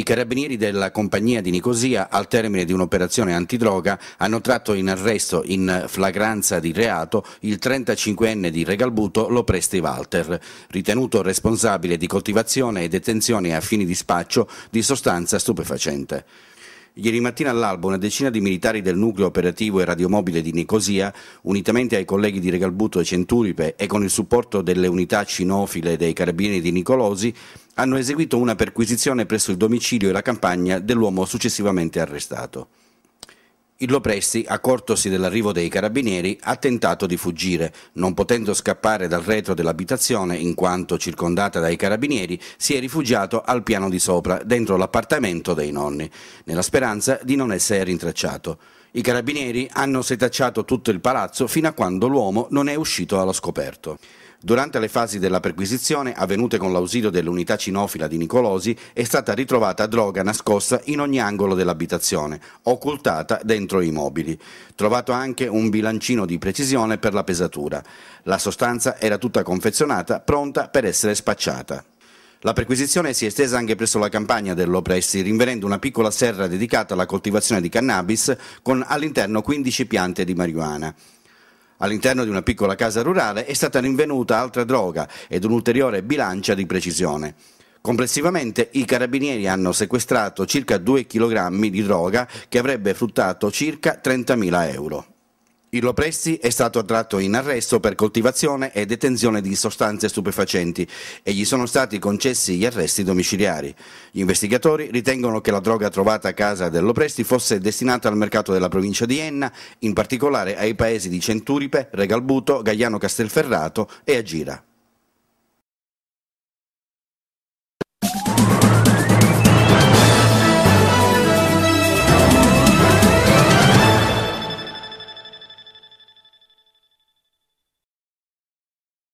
I carabinieri della compagnia di Nicosia, al termine di un'operazione antidroga, hanno tratto in arresto in flagranza di reato il 35enne di Regalbuto Lopresti Walter, ritenuto responsabile di coltivazione e detenzione a fini di spaccio di sostanza stupefacente. Ieri mattina all'alba una decina di militari del nucleo operativo e radiomobile di Nicosia, unitamente ai colleghi di Regalbuto e Centuripe e con il supporto delle unità cinofile dei carabinieri di Nicolosi, hanno eseguito una perquisizione presso il domicilio e la campagna dell'uomo successivamente arrestato. Il Lopresti, accortosi dell'arrivo dei carabinieri, ha tentato di fuggire, non potendo scappare dal retro dell'abitazione in quanto circondata dai carabinieri, si è rifugiato al piano di sopra, dentro l'appartamento dei nonni, nella speranza di non essere rintracciato. I carabinieri hanno setacciato tutto il palazzo fino a quando l'uomo non è uscito allo scoperto. Durante le fasi della perquisizione, avvenute con l'ausilio dell'unità cinofila di Nicolosi, è stata ritrovata droga nascosta in ogni angolo dell'abitazione, occultata dentro i mobili. Trovato anche un bilancino di precisione per la pesatura. La sostanza era tutta confezionata, pronta per essere spacciata. La perquisizione si è estesa anche presso la campagna dell'Opressi, rinvenendo una piccola serra dedicata alla coltivazione di cannabis con all'interno 15 piante di marijuana. All'interno di una piccola casa rurale è stata rinvenuta altra droga ed un'ulteriore bilancia di precisione. Complessivamente i carabinieri hanno sequestrato circa 2 kg di droga che avrebbe fruttato circa 30.000 euro. Il Lopresti è stato attratto in arresto per coltivazione e detenzione di sostanze stupefacenti e gli sono stati concessi gli arresti domiciliari. Gli investigatori ritengono che la droga trovata a casa del Lopresti fosse destinata al mercato della provincia di Enna, in particolare ai paesi di Centuripe, Regalbuto, Gagliano Castelferrato e Agira.